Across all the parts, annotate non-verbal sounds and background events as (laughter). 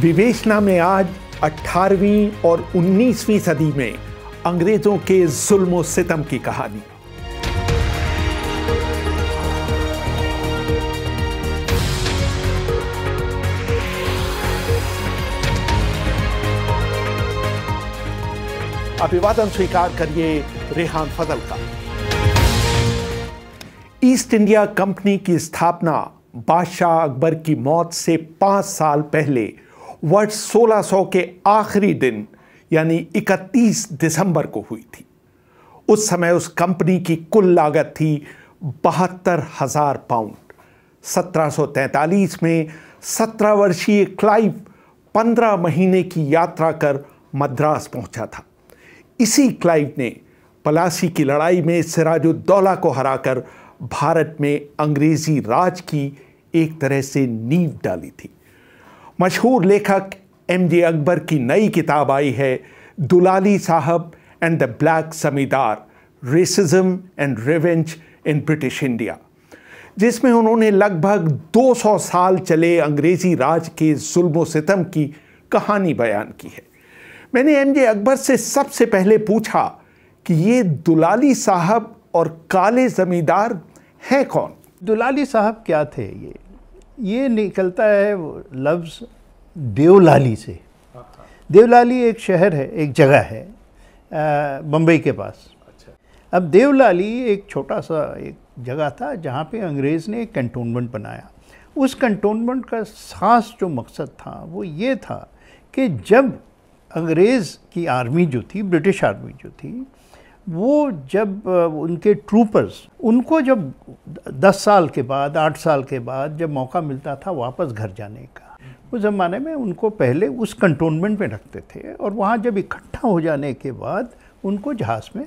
विवेचना में आज 18वीं और 19वीं सदी में अंग्रेजों के जुल्म सितम की कहानी अभिवादन स्वीकार करिए रेहान फजल का ईस्ट इंडिया कंपनी की स्थापना बादशाह अकबर की मौत से पांच साल पहले वर्ष 1600 के आखिरी दिन यानी 31 दिसंबर को हुई थी उस समय उस कंपनी की कुल लागत थी बहत्तर हजार पाउंड 1743 में 17 वर्षीय क्लाइव 15 महीने की यात्रा कर मद्रास पहुंचा था इसी क्लाइव ने पलासी की लड़ाई में सिराजुद्दौला को हराकर भारत में अंग्रेज़ी राज की एक तरह से नींव डाली थी मशहूर लेखक एम जे अकबर की नई किताब आई है दुलाली साहब and the black Zamindar racism and revenge in British India जिसमें उन्होंने लगभग 200 साल चले अंग्रेज़ी राज के जुल्म सितम की कहानी बयान की है मैंने एम जे अकबर से सबसे पहले पूछा कि ये दुलाली साहब और काले ज़मींदार हैं कौन दुलाली साहब क्या थे ये ये निकलता है लफ्ज़ देवलाली से देवलाली एक शहर है एक जगह है बम्बई के पास अच्छा। अब देवलाली एक छोटा सा एक जगह था जहाँ पे अंग्रेज़ ने एक कंटोनमेंट बनाया उस कंटोनमेंट का सास जो मकसद था वो ये था कि जब अंग्रेज़ की आर्मी जो थी ब्रिटिश आर्मी जो थी वो जब उनके ट्रूपर्स उनको जब दस साल के बाद आठ साल के बाद जब मौका मिलता था वापस घर जाने का उस ज़माने में उनको पहले उस कंटोनमेंट में रखते थे और वहाँ जब इकट्ठा हो जाने के बाद उनको जहाज़ में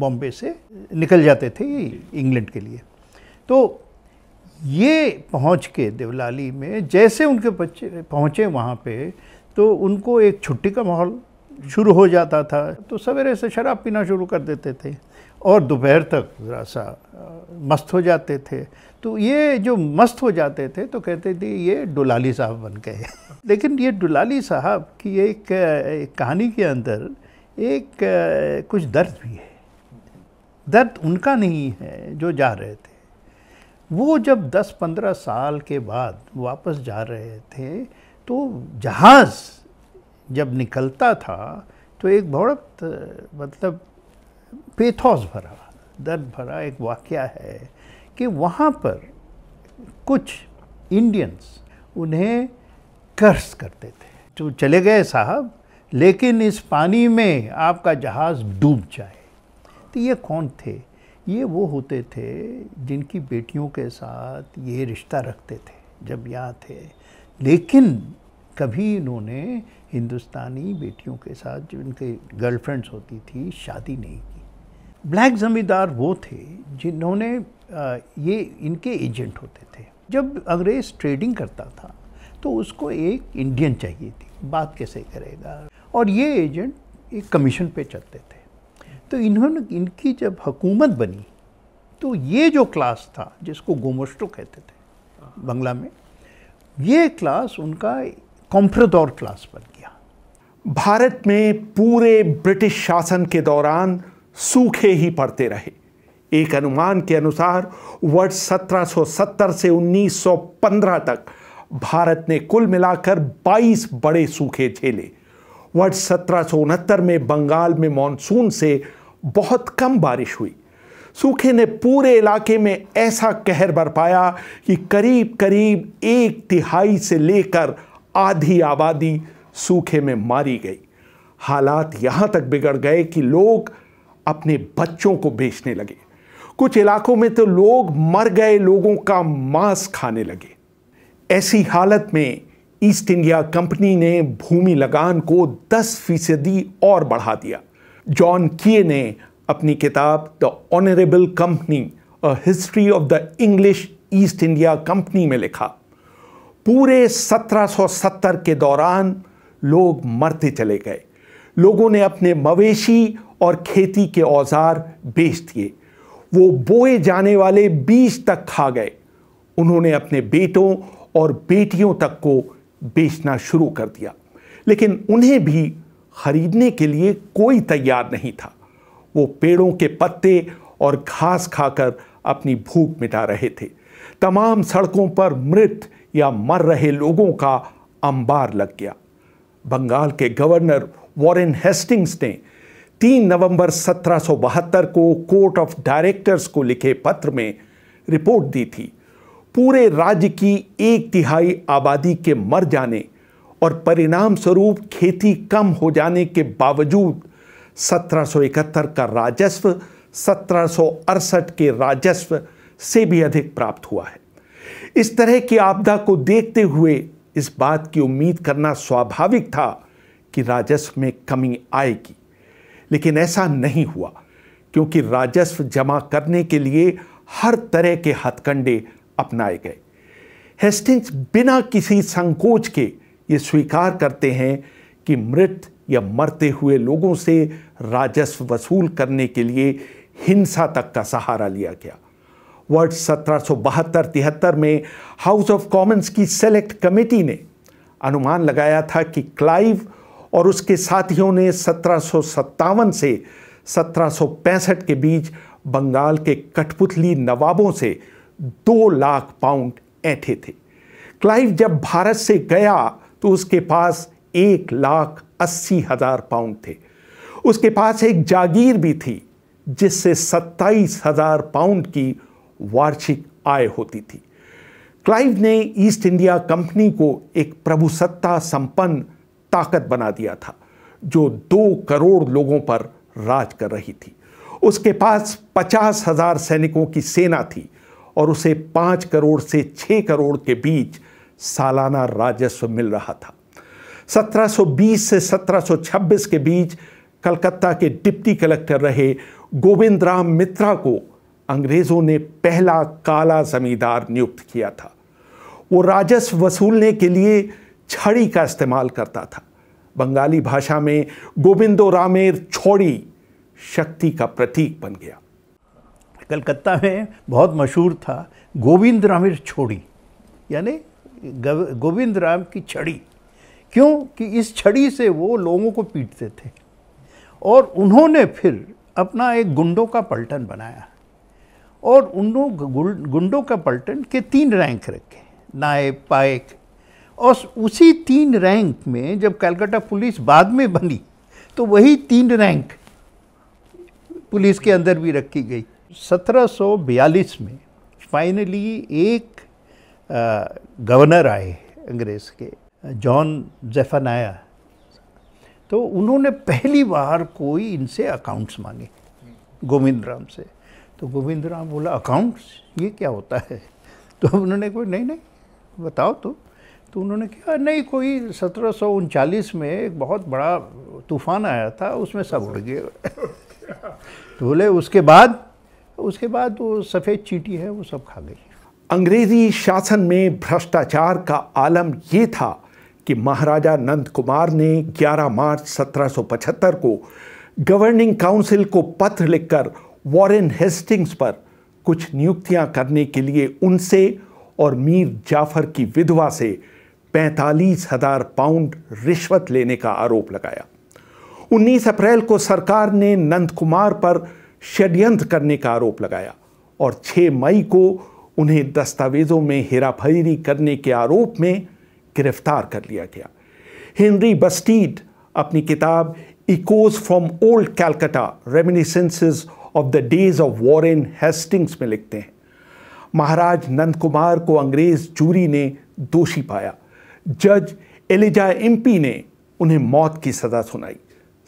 बॉम्बे से निकल जाते थे इंग्लैंड के लिए तो ये पहुँच के देवलाली में जैसे उनके बच्चे पहुँचे वहाँ पे तो उनको एक छुट्टी का माहौल शुरू हो जाता था तो सवेरे से शराब पीना शुरू कर देते थे और दोपहर तक ज़रा सा मस्त हो जाते थे तो ये जो मस्त हो जाते थे तो कहते थे ये डुलाली साहब बन गए (laughs) लेकिन ये डुलाली साहब की एक, एक कहानी के अंदर एक कुछ दर्द भी है दर्द उनका नहीं है जो जा रहे थे वो जब 10-15 साल के बाद वापस जा रहे थे तो जहाज़ जब निकलता था तो एक बहुत मतलब पेथॉस भरा दर्द भरा एक वाक्य है कि वहाँ पर कुछ इंडियंस उन्हें कर्ज करते थे तो चले गए साहब लेकिन इस पानी में आपका जहाज़ डूब जाए तो ये कौन थे ये वो होते थे जिनकी बेटियों के साथ ये रिश्ता रखते थे जब यहाँ थे लेकिन कभी इन्होंने हिंदुस्तानी बेटियों के साथ जो इनके गर्लफ्रेंड्स होती थी शादी नहीं की ब्लैक ज़मींदार वो थे जिन्होंने ये इनके एजेंट होते थे जब अंग्रेज़ ट्रेडिंग करता था तो उसको एक इंडियन चाहिए थी बात कैसे करेगा और ये एजेंट एक कमीशन पे चलते थे तो इन्होंने इनकी जब हुकूमत बनी तो ये जो क्लास था जिसको गोमोस्टो कहते थे हाँ। बंगला में ये क्लास उनका कॉम्प्रेदौर क्लास बन गया भारत में पूरे ब्रिटिश शासन के दौरान सूखे ही पड़ते रहे एक अनुमान के अनुसार वर्ष 1770 से 1915 तक भारत ने कुल मिलाकर 22 बड़े सूखे झेले वर्ष सत्रह में बंगाल में मानसून से बहुत कम बारिश हुई सूखे ने पूरे इलाके में ऐसा कहर बरपाया कि करीब करीब एक तिहाई से लेकर आधी आबादी सूखे में मारी गई हालात यहां तक बिगड़ गए कि लोग अपने बच्चों को बेचने लगे कुछ इलाकों में तो लोग मर गए लोगों का मांस खाने लगे ऐसी हालत में ईस्ट इंडिया कंपनी ने भूमि लगान को 10 फीसदी और बढ़ा दिया जॉन किए ने अपनी किताब the honourable company a history of the English East India Company में लिखा पूरे 1770 के दौरान लोग मरते चले गए लोगों ने अपने मवेशी और खेती के औजार बेच दिए वो बोए जाने वाले बीज तक खा गए उन्होंने अपने बेटों और बेटियों तक को बेचना शुरू कर दिया लेकिन उन्हें भी खरीदने के लिए कोई तैयार नहीं था वो पेड़ों के पत्ते और घास खाकर अपनी भूख मिटा रहे थे तमाम सड़कों पर मृत या मर रहे लोगों का अंबार लग गया बंगाल के गवर्नर वॉरेन हेस्टिंग्स ने 3 नवंबर सत्रह को कोर्ट ऑफ डायरेक्टर्स को लिखे पत्र में रिपोर्ट दी थी पूरे राज्य की एक तिहाई आबादी के मर जाने और परिणाम स्वरूप खेती कम हो जाने के बावजूद 1771 का राजस्व सत्रह के राजस्व से भी अधिक प्राप्त हुआ है इस तरह की आपदा को देखते हुए इस बात की उम्मीद करना स्वाभाविक था कि राजस्व में कमी आएगी लेकिन ऐसा नहीं हुआ क्योंकि राजस्व जमा करने के लिए हर तरह के हथकंडे अपनाए गए हेस्टिंग्स बिना किसी संकोच के ये स्वीकार करते हैं कि मृत या मरते हुए लोगों से राजस्व वसूल करने के लिए हिंसा तक का सहारा लिया गया वर्ष सत्रह तिहत्तर में हाउस ऑफ कॉमन्स की सेलेक्ट कमेटी ने अनुमान लगाया था कि क्लाइव और उसके साथियों ने सत्रह से सत्रह के बीच बंगाल के कठपुतली नवाबों से दो लाख पाउंड ऐठे थे क्लाइव जब भारत से गया तो उसके पास एक लाख अस्सी हजार पाउंड थे उसके पास एक जागीर भी थी जिससे सत्ताईस हजार पाउंड की वार्षिक आय होती थी क्लाइव ने ईस्ट इंडिया कंपनी को एक प्रभुसत्ता संपन्न ताकत बना दिया था जो दो करोड़ लोगों पर राज कर रही थी उसके पास पचास हजार सैनिकों की सेना थी और उसे पांच करोड़ से छह करोड़ के बीच सालाना राजस्व मिल रहा था 1720 से 1726 के बीच कलकत्ता के डिप्टी कलेक्टर रहे गोविंद राम मित्रा को अंग्रेज़ों ने पहला काला ज़मींदार नियुक्त किया था वो राजस्व वसूलने के लिए छड़ी का इस्तेमाल करता था बंगाली भाषा में गोविंदो रामेर छोड़ी शक्ति का प्रतीक बन गया कलकत्ता में बहुत मशहूर था गोविंद रामेर छोड़ी यानी गोविंद राम की छड़ी क्यों कि इस छड़ी से वो लोगों को पीटते थे और उन्होंने फिर अपना एक गुंडों का पलटन बनाया और उन गुंडों का पलटन के तीन रैंक रखे नायब पायक और उसी तीन रैंक में जब कलकत्ता पुलिस बाद में बनी तो वही तीन रैंक पुलिस के अंदर भी रखी गई 1742 में फाइनली एक गवर्नर आए अंग्रेज़ के जॉन जेफानाया तो उन्होंने पहली बार कोई इनसे अकाउंट्स मांगे गोविंद राम से तो गोविंद राम बोला अकाउंट्स ये क्या होता है (laughs) तो उन्होंने कोई नहीं नहीं बताओ तो तो उन्होंने कहा नहीं कोई सत्रह में एक बहुत बड़ा तूफान आया था उसमें सब उड़ गए (laughs) तो बोले उसके बाद उसके बाद वो सफ़ेद चीटी है वो सब खा गई अंग्रेज़ी शासन में भ्रष्टाचार का आलम ये था कि महाराजा नंद कुमार ने 11 मार्च 1775 को गवर्निंग काउंसिल को पत्र लिखकर वॉरेन हेस्टिंग्स पर कुछ नियुक्तियां करने के लिए उनसे और मीर जाफर की विधवा से पैंतालीस हजार पाउंड रिश्वत लेने का आरोप लगाया 19 अप्रैल को सरकार ने नंद कुमार पर षड्यंत्र करने का आरोप लगाया और 6 मई को उन्हें दस्तावेजों में हेराफेरी करने के आरोप में गिरफ्तार कर लिया गया हेनरी बस्टीड अपनी किताब echoes from old Calcutta reminiscences of the days of Warren Hastings में लिखते हैं महाराज नंद कुमार को अंग्रेज जूरी ने दोषी पाया जज एलिजा एमपी ने उन्हें मौत की सज़ा सुनाई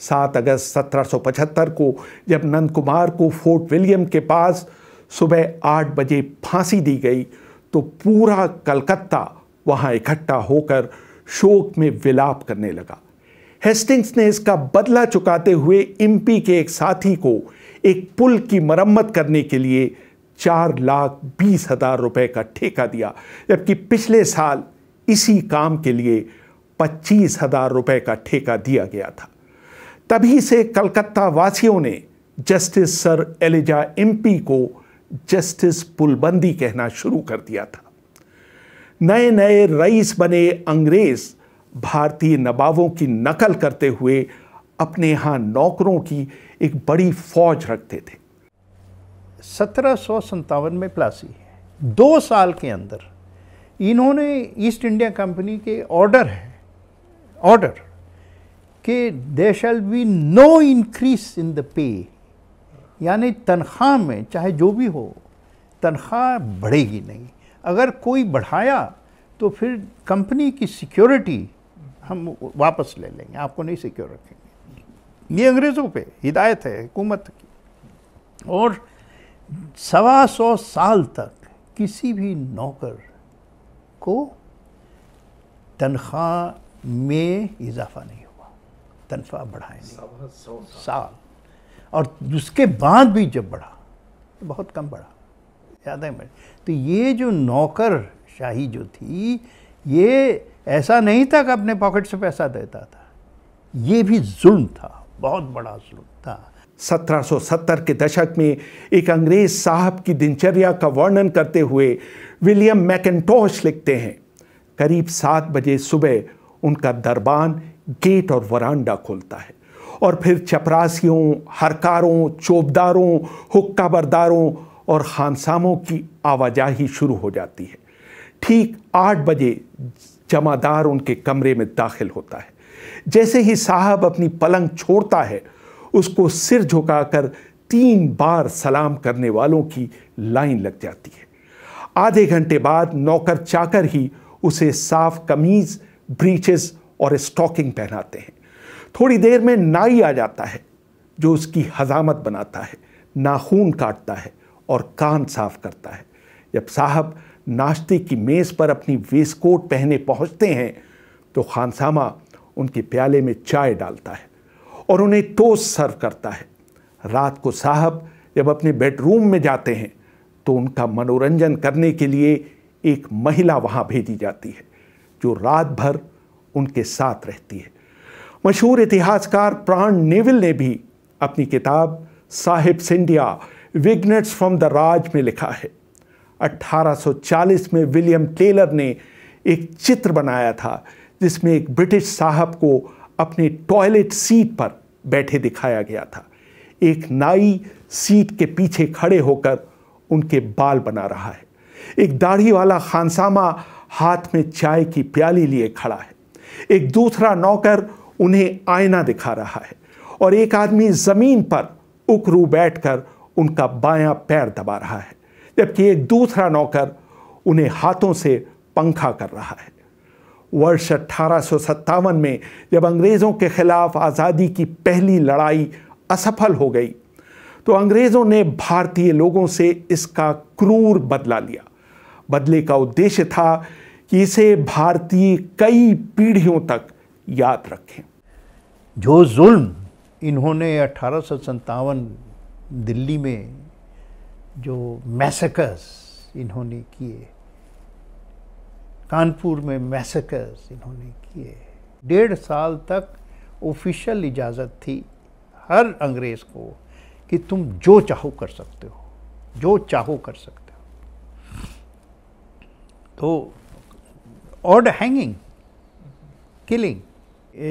7 अगस्त 1775 को जब नंद कुमार को फोर्ट विलियम के पास सुबह आठ बजे फांसी दी गई तो पूरा कलकत्ता वहां इकट्ठा होकर शोक में विलाप करने लगा हेस्टिंग्स ने इसका बदला चुकाते हुए एमपी के एक साथी को एक पुल की मरम्मत करने के लिए चार लाख बीस हज़ार रुपये का ठेका दिया जबकि पिछले साल इसी काम के लिए पच्चीस हज़ार रुपये का ठेका दिया गया था तभी से कलकत्ता वासियों ने जस्टिस सर एलिजा एमपी को जस्टिस पुलबंदी कहना शुरू कर दिया था नए नए रईस बने अंग्रेज़ भारतीय नवाबों की नकल करते हुए अपने यहाँ नौकरों की एक बड़ी फौज रखते थे सत्रह में प्लासी दो साल के अंदर इन्होंने ईस्ट इंडिया कंपनी के ऑर्डर है ऑर्डर कि they shall be no increase in the pay यानी तनख्वाह में चाहे जो भी हो तनख्वाह बढ़ेगी नहीं अगर कोई बढ़ाया तो फिर कंपनी की सिक्योरिटी हम वापस ले लेंगे आपको नहीं सिक्योर रखेंगे ये अंग्रेज़ों पे हिदायत है हुकूमत की और सवा सौ साल तक किसी भी नौकर को तनख्वाह में इजाफा नहीं हुआ तनख्वाह बढ़ाए नहीं साल।, साल और उसके बाद भी जब बढ़ा तो बहुत कम बढ़ा ज़्यादा है तो ये जो नौकर शाही जो थी ये ऐसा नहीं था कि अपने पॉकेट से पैसा देता था ये भी जुल्म था बहुत बड़ा स्रोत था 1770 के दशक में एक अंग्रेज साहब की दिनचर्या का वर्णन करते हुए विलियम मैकेटोश लिखते हैं करीब सात बजे सुबह उनका दरबान गेट और वरांडा खोलता है और फिर चपरासियों हरकारों चोबदारों हुक्का बरदारों और खानसामों की आवाजाही शुरू हो जाती है ठीक आठ बजे जमादार उनके कमरे में दाखिल होता है जैसे ही साहब अपनी पलंग छोड़ता है उसको सिर झुकाकर तीन बार सलाम करने वालों की लाइन लग जाती है आधे घंटे बाद नौकर चाकर ही उसे साफ कमीज ब्रीचेस और स्टॉकिंग पहनाते हैं थोड़ी देर में नाई आ जाता है जो उसकी हजामत बनाता है नाखून काटता है और कान साफ करता है जब साहब नाश्ते की मेज़ पर अपनी कोट पहने पहुंचते हैं तो खानसामा उनके प्याले में चाय डालता है और उन्हें तो सर्व करता है रात को साहब जब अपने बेडरूम में जाते हैं तो उनका मनोरंजन करने के लिए एक महिला वहाँ भेजी जाती है जो रात भर उनके साथ रहती है मशहूर इतिहासकार प्राण नेविल ने भी अपनी किताब साहिब सिंडिया विग्नेट्स फ्रॉम द राज में लिखा है 1840 में विलियम टेलर ने एक चित्र बनाया था जिसमें एक ब्रिटिश साहब को अपने टॉयलेट सीट पर बैठे दिखाया गया था एक नाई सीट के पीछे खड़े होकर उनके बाल बना रहा है एक दाढ़ी वाला खानसामा हाथ में चाय की प्याली लिए खड़ा है एक दूसरा नौकर उन्हें आईना दिखा रहा है और एक आदमी ज़मीन पर उकरू बैठकर उनका बायां पैर दबा रहा है जबकि एक दूसरा नौकर उन्हें हाथों से पंखा कर रहा है वर्ष अट्ठारह में जब अंग्रेज़ों के ख़िलाफ़ आज़ादी की पहली लड़ाई असफल हो गई तो अंग्रेज़ों ने भारतीय लोगों से इसका क्रूर बदला लिया बदले का उद्देश्य था कि इसे भारतीय कई पीढ़ियों तक याद रखें जो जुल्म इन्होंने अठारह दिल्ली में जो मैसेकर्स इन्होंने किए कानपुर में मैसेकर्स इन्होंने किए डेढ़ साल तक ऑफिशियल इजाज़त थी हर अंग्रेज़ को कि तुम जो चाहो कर सकते हो जो चाहो कर सकते हो तो ऑर्ड हैंगिंग किलिंग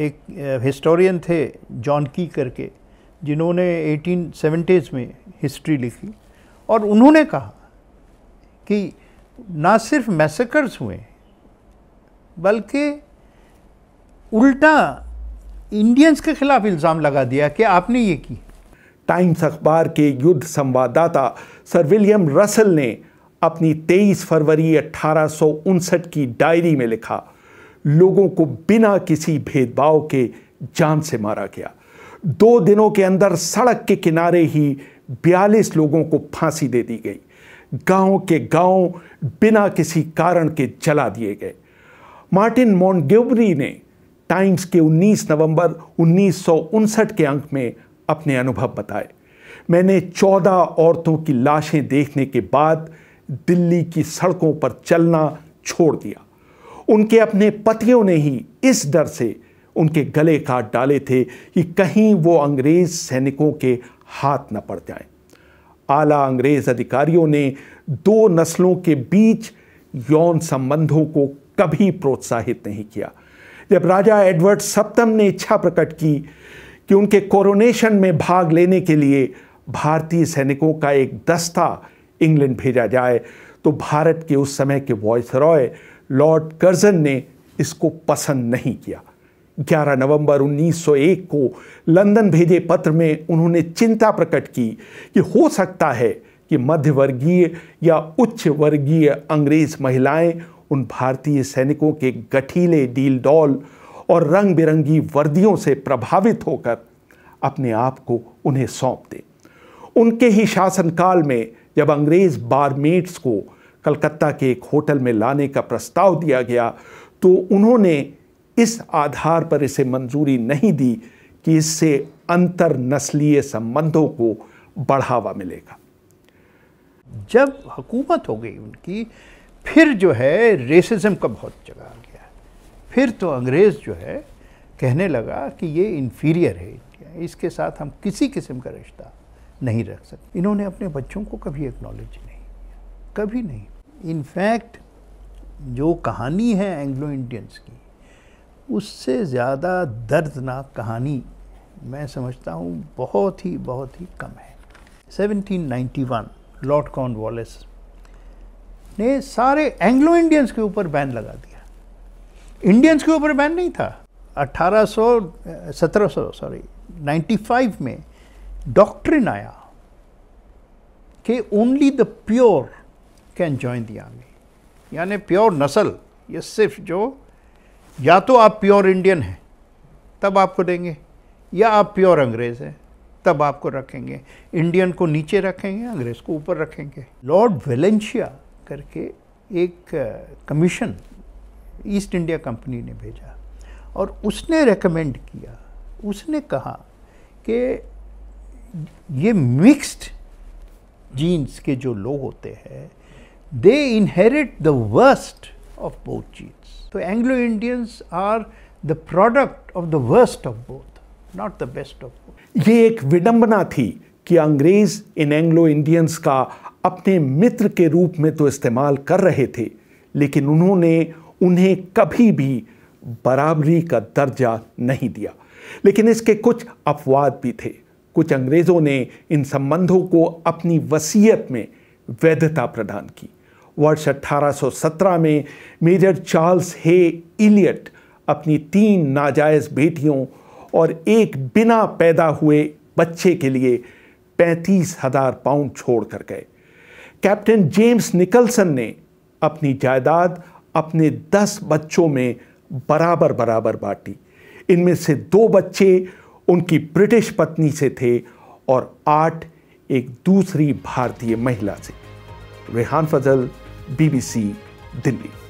एक हिस्टोरियन थे जॉन की करके जिन्होंने एटीन सेवेंटीज़ में हिस्ट्री लिखी और उन्होंने कहा कि ना सिर्फ मैसेकर्स हुए बल्कि उल्टा इंडियंस के खिलाफ इल्ज़ाम लगा दिया कि आपने ये की टाइम्स अखबार के युद्ध संवाददाता सर विलियम रसल ने अपनी 23 फरवरी अठारह की डायरी में लिखा लोगों को बिना किसी भेदभाव के जान से मारा गया दो दिनों के अंदर सड़क के किनारे ही 42 लोगों को फांसी दे दी गई गांव के गांव बिना किसी कारण के जला दिए गए मार्टिन मॉन्टगेवरी ने टाइम्स के 19 नवंबर उन्नीस के अंक में अपने अनुभव बताए मैंने 14 औरतों की लाशें देखने के बाद दिल्ली की सड़कों पर चलना छोड़ दिया उनके अपने पतियों ने ही इस डर से उनके गले काट डाले थे कि कहीं वो अंग्रेज सैनिकों के हाथ न पड़ जाएं। आला अंग्रेज अधिकारियों ने दो नस्लों के बीच यौन संबंधों को कभी प्रोत्साहित नहीं किया जब राजा एडवर्ड सप्तम ने इच्छा प्रकट की कि उनके कोरोनेशन में भाग लेने के लिए भारतीय सैनिकों का एक दस्ता इंग्लैंड भेजा जाए तो भारत के उस समय के वॉयस रॉय लॉर्ड कर्जन ने इसको पसंद नहीं किया 11 नवंबर 1901 को लंदन भेजे पत्र में उन्होंने चिंता प्रकट की कि हो सकता है कि मध्यवर्गीय या उच्च वर्गीय अंग्रेज महिलाएं उन भारतीय सैनिकों के गठीले डील डॉल और रंग बिरंगी वर्दियों से प्रभावित होकर अपने आप को उन्हें सौंप दें उनके ही शासनकाल में जब अंग्रेज़ बारमेट्स को कलकत्ता के एक होटल में लाने का प्रस्ताव दिया गया तो उन्होंने इस आधार पर इसे मंजूरी नहीं दी कि इससे अंतर नस्लीय संबंधों को बढ़ावा मिलेगा जब हुकूमत हो गई उनकी फिर जो है रेसिज्म का बहुत जगह आ गया फिर तो अंग्रेज़ जो है कहने लगा कि ये इन्फीरियर है इंडिया इसके साथ हम किसी किस्म का रिश्ता नहीं रख सकते इन्होंने अपने बच्चों को कभी एक्नॉलेज नहीं किया कभी नहीं इनफैक्ट जो कहानी है एंग्लो इंडियंस की उससे ज़्यादा दर्दनाक कहानी मैं समझता हूँ बहुत ही बहुत ही कम है 1791 लॉर्ड वॉलेस ने सारे एंग्लो इंडियंस के ऊपर बैन लगा दिया इंडियंस के ऊपर बैन नहीं था 1800 1700 सॉरी 95 में डॉक्ट्रिन आया कि only the pure can join the army यानी प्योर नस्ल ये सिर्फ जो या तो आप प्योर इंडियन हैं तब आपको देंगे या आप प्योर अंग्रेज़ हैं तब आपको रखेंगे इंडियन को नीचे रखेंगे अंग्रेज़ को ऊपर रखेंगे लॉर्ड वेलेंशिया करके एक कमीशन ईस्ट इंडिया कंपनी ने भेजा और उसने रेकमेंड किया उसने कहा कि ये मिक्स्ड जीन्स के जो लोग होते हैं they inherit the worst of both genes तो Anglo Indians are the product of the worst of both not the best of both ये एक विडंबना थी कि अंग्रेज़ इन एंग्लो इंडियंस का अपने मित्र के रूप में तो इस्तेमाल कर रहे थे लेकिन उन्होंने उन्हें कभी भी बराबरी का दर्जा नहीं दिया लेकिन इसके कुछ अपवाद भी थे कुछ अंग्रेज़ों ने इन संबंधों को अपनी वसीयत में वैधता प्रदान की वर्ष 1817 में मेजर चार्ल्स हे इलियट अपनी तीन नाजायज़ बेटियों और एक बिना पैदा हुए बच्चे के लिए पैंतीस हजार पाउंड छोड़ कर गए कैप्टन जेम्स निकलसन ने अपनी जायदाद अपने दस बच्चों में बराबर बराबर बांटी इनमें से दो बच्चे उनकी ब्रिटिश पत्नी से थे और आठ एक दूसरी भारतीय महिला से रेहान फजल बीबीसी दिल्ली